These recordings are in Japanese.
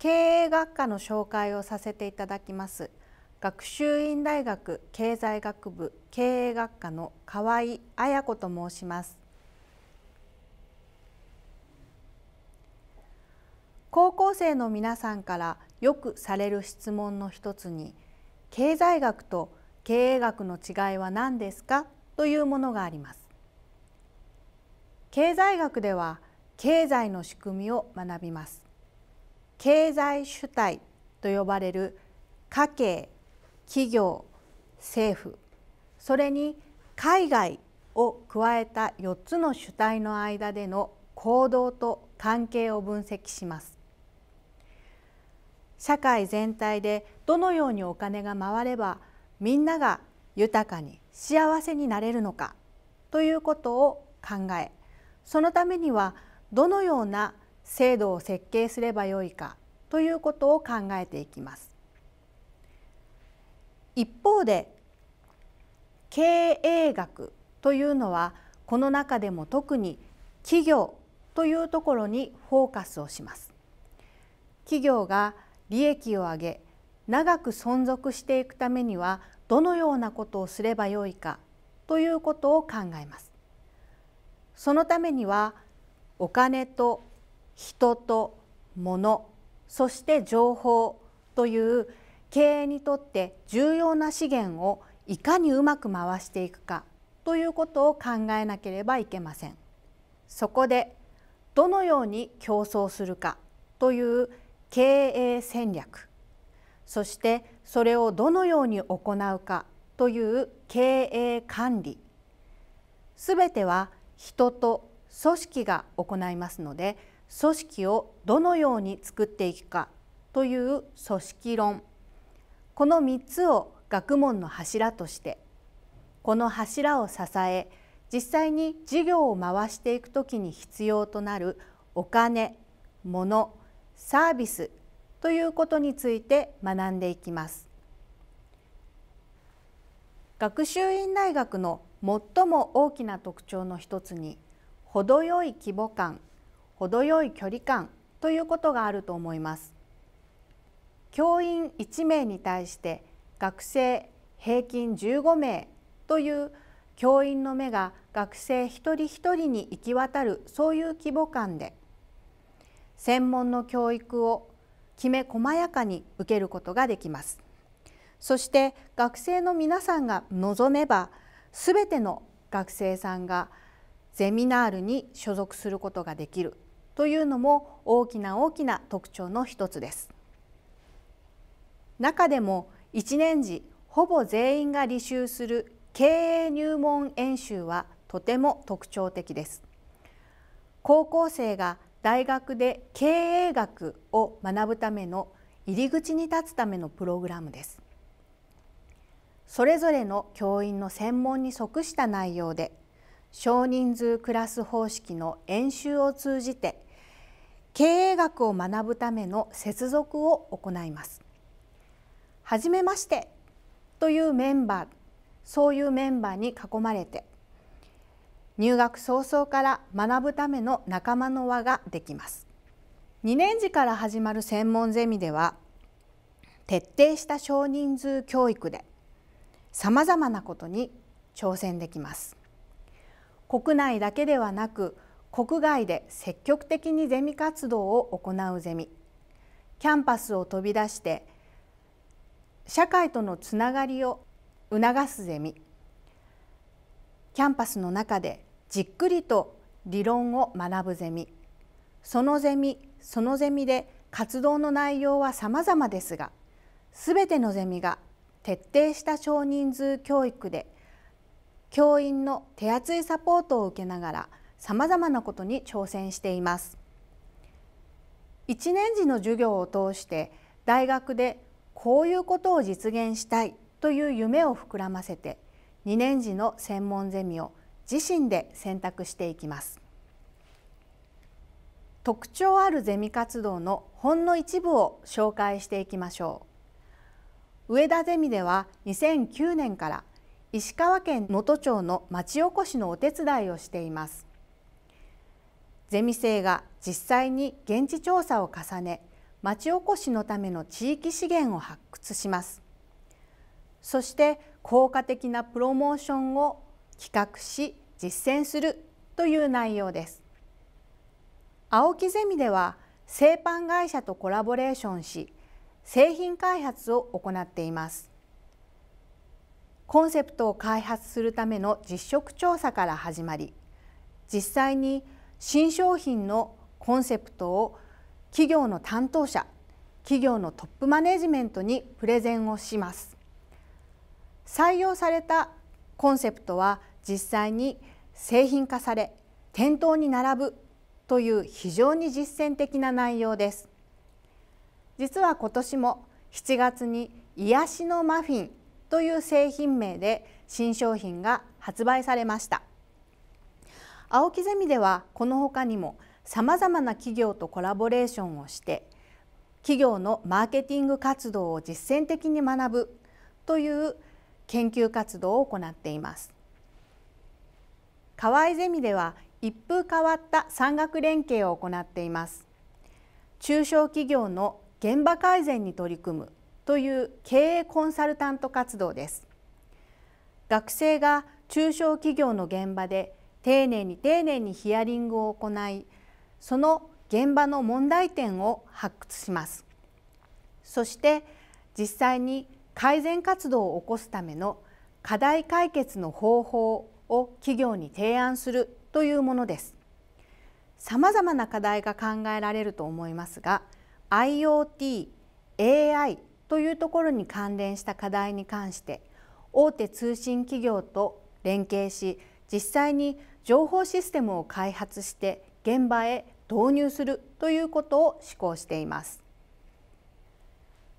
経営学科の紹介をさせていただきます学習院大学経済学部経営学科の河合彩子と申します高校生の皆さんからよくされる質問の一つに経済学と経営学の違いは何ですかというものがあります経済学では経済の仕組みを学びます経済主体と呼ばれる家計企業政府それに海外を加えた4つの主体の間での行動と関係を分析します社会全体でどのようにお金が回ればみんなが豊かに幸せになれるのかということを考えそのためにはどのような制度を設計すればよいかということを考えていきます一方で経営学というのはこの中でも特に企業というところにフォーカスをします企業が利益を上げ長く存続していくためにはどのようなことをすればよいかということを考えますそのためにはお金と人と物そして情報という経営にとって重要な資源をいかにうまく回していくかということを考えなければいけません。そこでどのように競争するかという経営戦略そしてそれをどのように行うかという経営管理すべては人と組織が行いますので組織をどのように作っていくかという組織論この3つを学問の柱としてこの柱を支え実際に事業を回していくときに必要となるお金物サービスということについて学んでいきます学習院大学の最も大きな特徴の一つに程よい規模感程よい距離感ということがあると思います教員1名に対して学生平均15名という教員の目が学生一人一人に行き渡るそういう規模感で専門の教育をきめ細やかに受けることができますそして学生の皆さんが望めばすべての学生さんがゼミナールに所属することができるというのも大きな大きな特徴の一つです中でも1年時ほぼ全員が履修する経営入門演習はとても特徴的です高校生が大学で経営学を学ぶための入り口に立つためのプログラムですそれぞれの教員の専門に即した内容で少人数クラス方式の演習を通じて経営学を学ぶための接続を行います。はじめましてというメンバーそういうメンバーに囲まれて入学早々から学ぶための仲間の輪ができます。2年次から始まる専門ゼミでは徹底した少人数教育でさまざまなことに挑戦できます。国内だけではなく国外で積極的にゼミ活動を行うゼミキャンパスを飛び出して社会とのつながりを促すゼミキャンパスの中でじっくりと理論を学ぶゼミそのゼミそのゼミで活動の内容は様々ですが全てのゼミが徹底した少人数教育で教員の手厚いサポートを受けながらさまざまなことに挑戦しています1年次の授業を通して大学でこういうことを実現したいという夢を膨らませて2年次の専門ゼミを自身で選択していきます特徴あるゼミ活動のほんの一部を紹介していきましょう上田ゼミでは2009年から石川県能登町の町おこしのお手伝いをしていますゼミ生が実際に現地調査を重ね町おこしのための地域資源を発掘しますそして効果的なプロモーションを企画し実践するという内容です青木ゼミでは製パン会社とコラボレーションし製品開発を行っていますコンセプトを開発するための実食調査から始まり実際に新商品のコンセプトを企業の担当者企業のトップマネジメントにプレゼンをします採用されたコンセプトは実際に製品化され店頭に並ぶという非常に実践的な内容です実は今年も7月に癒しのマフィンという製品名で新商品が発売されました青木ゼミではこのほかにもさまざまな企業とコラボレーションをして企業のマーケティング活動を実践的に学ぶという研究活動を行っています。河合ゼミでは一風変わった産学連携を行っています。中小企業の現場改善に取り組むという経営コンサルタント活動です。学生が中小企業の現場で丁寧に丁寧にヒアリングを行いその現場の問題点を発掘しますそして実際に改善活動を起こすための課題解決の方法を企業に提案するというものです様々な課題が考えられると思いますが IoT、AI というところに関連した課題に関して大手通信企業と連携し実際に情報システムを開発して現場へ導入するということを試行しています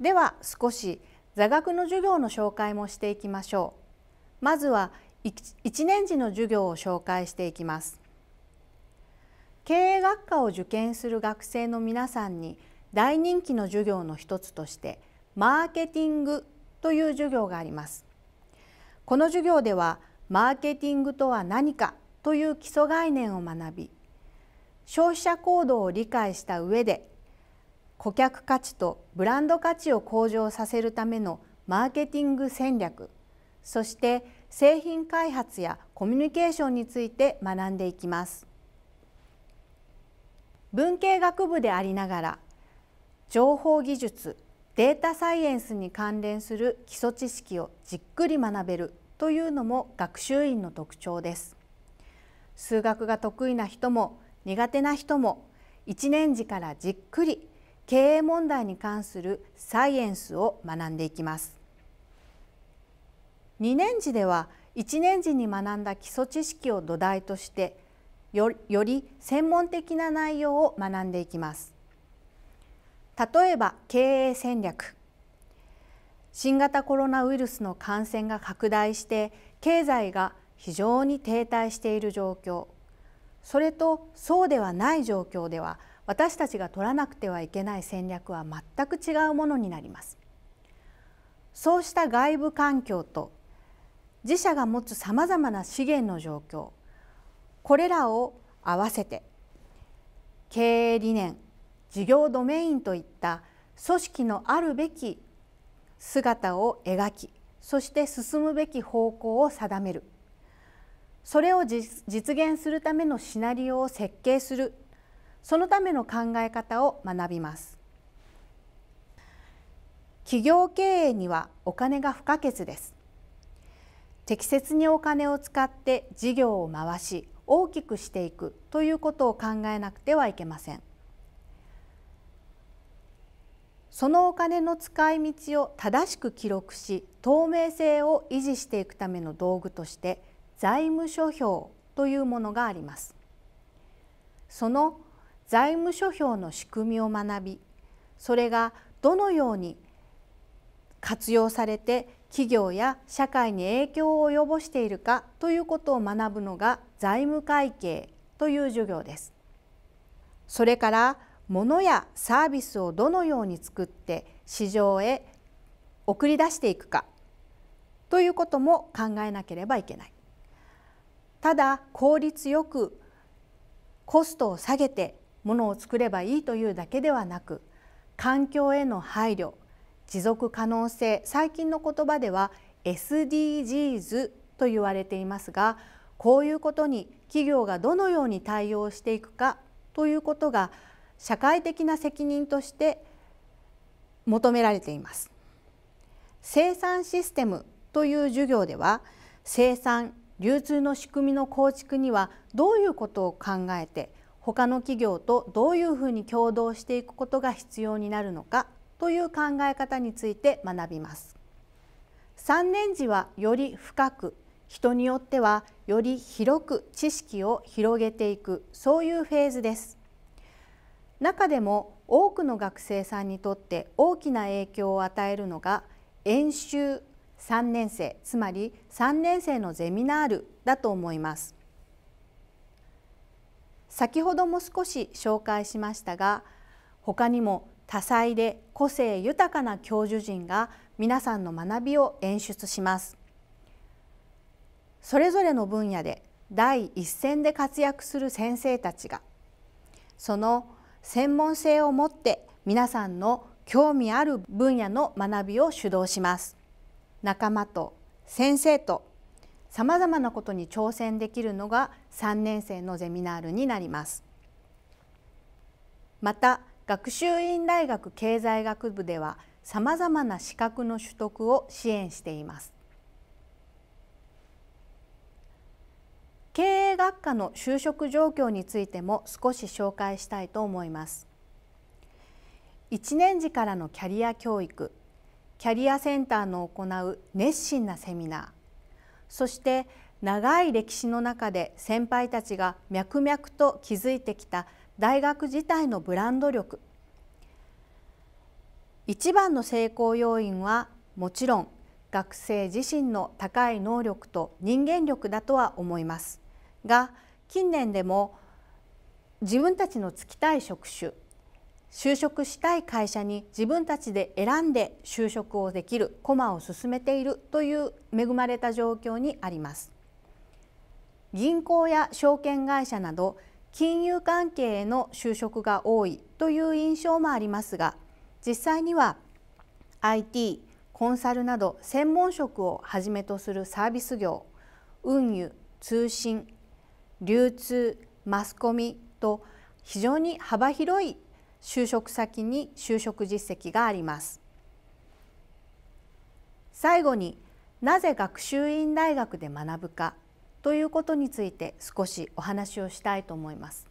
では少し座学の授業の紹介もしていきましょうまずは1年次の授業を紹介していきます経営学科を受験する学生の皆さんに大人気の授業の一つとしてマーケティングという授業がありますこの授業ではマーケティングとは何かという基礎概念を学び消費者行動を理解した上で顧客価値とブランド価値を向上させるためのマーケティング戦略そして製品開発やコミュニケーションについて学んでいきます文系学部でありながら情報技術データサイエンスに関連する基礎知識をじっくり学べるというのも学習院の特徴です数学が得意な人も苦手な人も1年次からじっくり経営問題に関するサイエンスを学んでいきます2年次では1年次に学んだ基礎知識を土台としてより専門的な内容を学んでいきます例えば経営戦略新型コロナウイルスの感染が拡大して経済が非常に停滞している状況それとそうではない状況では私たちが取らなくてはいけない戦略は全く違うものになります。そうした外部環境と自社が持つ様々な資源の状況これらを合わせて経営理念事業ドメインといった組織のあるべき姿を描きそして進むべき方向を定めるそれを実現するためのシナリオを設計するそのための考え方を学びます企業経営にはお金が不可欠です適切にお金を使って事業を回し大きくしていくということを考えなくてはいけませんそのお金の使い道を正しく記録し透明性を維持していくための道具として財務諸表というものがありますその財務諸表の仕組みを学びそれがどのように活用されて企業や社会に影響を及ぼしているかということを学ぶのが財務会計という授業ですそれから物やサービスをどのように作って市場へ送り出していくかということも考えなければいけない。ただ効率よくコストを下げてものを作ればいいというだけではなく環境への配慮持続可能性最近の言葉では SDGs と言われていますがこういうことに企業がどのように対応していくかということが社会的な責任として求められています生産システムという授業では生産流通の仕組みの構築にはどういうことを考えて他の企業とどういうふうに共同していくことが必要になるのかという考え方について学びます3年次はより深く人によってはより広く知識を広げていくそういうフェーズです中でも多くの学生さんにとって大きな影響を与えるのが演習3年生つまり3年生のゼミナールだと思います先ほども少し紹介しましたが他にも多彩で個性豊かな教授陣が皆さんの学びを演出しますそれぞれの分野で第一線で活躍する先生たちがその専門性を持って皆さんの興味ある分野の学びを主導します仲間と先生と様々なことに挑戦できるのが3年生のゼミナールになりますまた学習院大学経済学部では様々な資格の取得を支援しています経営学科の就職状況についても少し紹介したいと思います1年次からのキャリア教育キャリアセンターの行う熱心なセミナーそして長い歴史の中で先輩たちが脈々と築いてきた大学自体のブランド力一番の成功要因はもちろん学生自身の高い能力と人間力だとは思いますが近年でも自分たちの就きたい職種就職したい会社に自分たちで選んで就職をできるコマを進めているという恵まれた状況にあります銀行や証券会社など金融関係への就職が多いという印象もありますが実際には IT コンサルなど専門職をはじめとするサービス業運輸通信流通マスコミと非常に幅広い就職先に就職実績があります最後になぜ学習院大学で学ぶかということについて少しお話をしたいと思います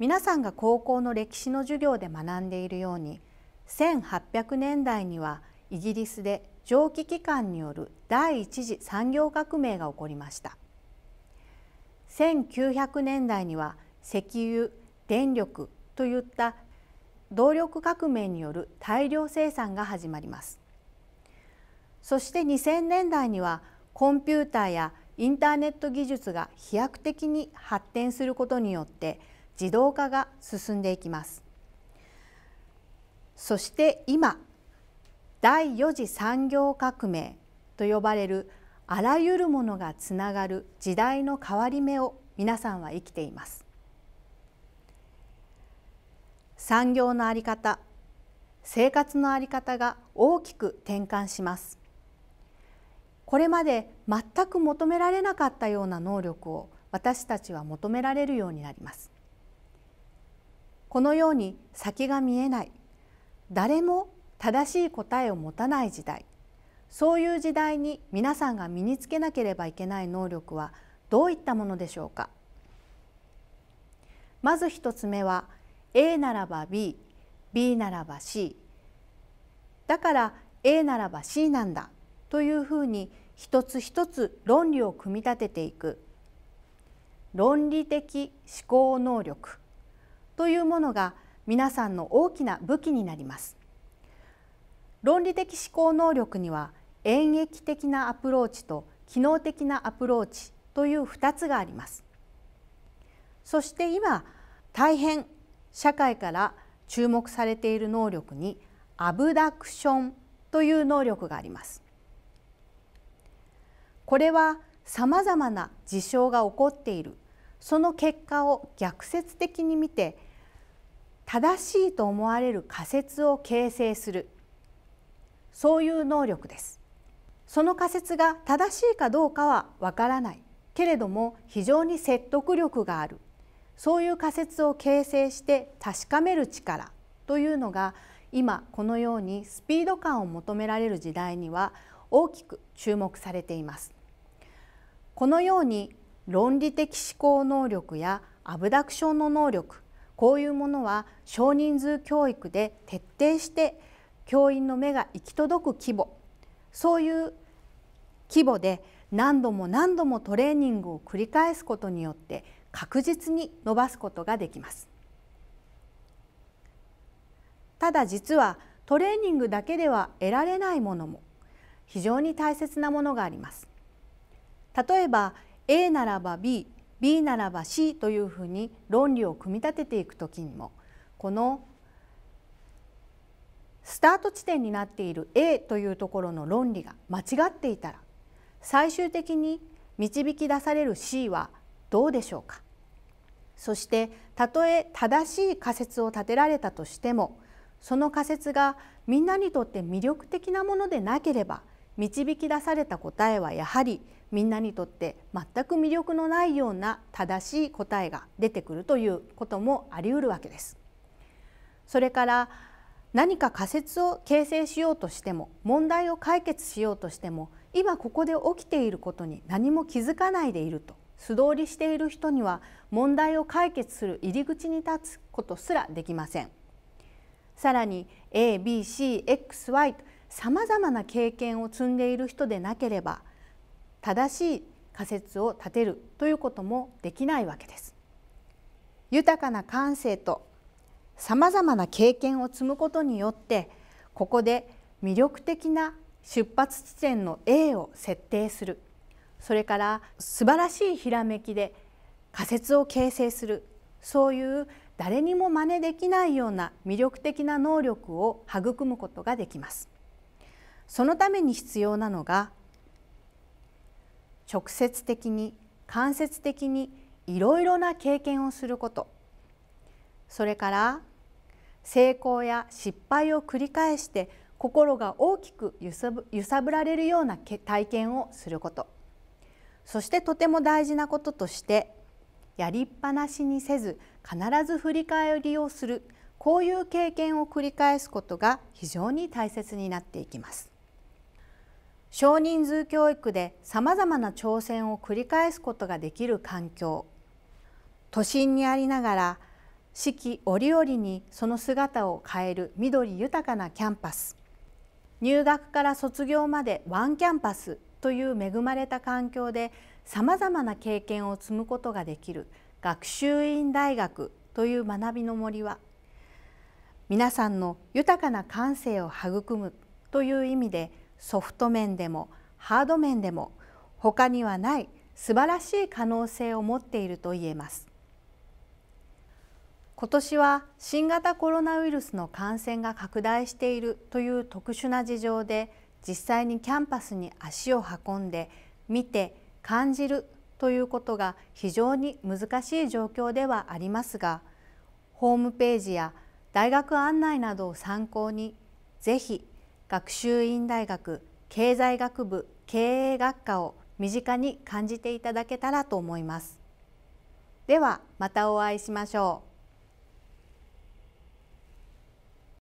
皆さんが高校の歴史の授業で学んでいるように1800年代にはイギリスで蒸気機関による第一次産業革命が起こりました1900年代には石油電力といった動力革命による大量生産が始まりますそして2000年代にはコンピューターやインターネット技術が飛躍的に発展することによって自動化が進んでいきますそして今第4次産業革命と呼ばれるあらゆるものがつながる時代の変わり目を皆さんは生きています産業のあり方生活のあり方が大きく転換しますこれまで全く求められなかったような能力を私たちは求められるようになりますこのように先が見えない誰も正しい答えを持たない時代そういう時代に皆さんが身につけなければいけない能力はどういったものでしょうかまず1つ目は A ならば BB ならば C だから A ならば C なんだというふうに一つ一つ論理を組み立てていく論理的思考能力というものが皆さんの大きな武器になります。論理的思考能力には演疫的なアプローチと機能的なアプローチという2つがありますそして今大変社会から注目されている能力にアブダクションという能力がありますこれはさまざまな事象が起こっているその結果を逆説的に見て正しいと思われる仮説を形成するそういう能力ですその仮説が正しいかどうかはわからないけれども非常に説得力があるそういう仮説を形成して確かめる力というのが今このようにスピード感を求められる時代には大きく注目されていますこのように論理的思考能力やアブダクションの能力こういうものは少人数教育で徹底して教員の目が行き届く規模そういう規模で何度も何度もトレーニングを繰り返すことによって確実に伸ばすことができますただ実はトレーニングだけでは得られないものも非常に大切なものがあります例えば A ならば BB ならば C というふうに論理を組み立てていくときにもこのスタート地点になっている A というところの論理が間違っていたら最終的に導き出される C はどうでしょうかそしてたとえ正しい仮説を立てられたとしてもその仮説がみんなにとって魅力的なものでなければ導き出された答えはやはりみんなにとって全く魅力のないような正しい答えが出てくるということもあり得るわけです。それから何か仮説を形成しようとしても問題を解決しようとしても今ここで起きていることに何も気づかないでいると素通りしている人には問題を解決する入り口に立つことすらできません。さらに ABCXY とさまざまな経験を積んでいる人でなければ正しい仮説を立てるということもできないわけです。豊かな感性とさまざまな経験を積むことによってここで魅力的な出発地点の A を設定するそれから素晴らしいひらめきで仮説を形成するそういう誰にも真似できないような魅力的な能力を育むことができます。そのために必要なのが直接的に間接的にいろいろな経験をすることそれから成功や失敗を繰り返して心が大きく揺さぶ揺さぶられるような体験をすることそしてとても大事なこととしてやりっぱなしにせず必ず振り返りをするこういう経験を繰り返すことが非常に大切になっていきます。少人数教育でさまざまな挑戦を繰り返すことができる環境都心にありながら四季折々にその姿を変える緑豊かなキャンパス入学から卒業までワンキャンパスという恵まれた環境でさまざまな経験を積むことができる学習院大学という学びの森は皆さんの豊かな感性を育むという意味でソフト面でもハード面でも他にはない素晴らしい可能性を持っていると言えます。今年は新型コロナウイルスの感染が拡大しているという特殊な事情で実際にキャンパスに足を運んで見て感じるということが非常に難しい状況ではありますがホームページや大学案内などを参考にぜひ学習院大学経済学部経営学科を身近に感じていただけたらと思います。ではまたお会いしましょう。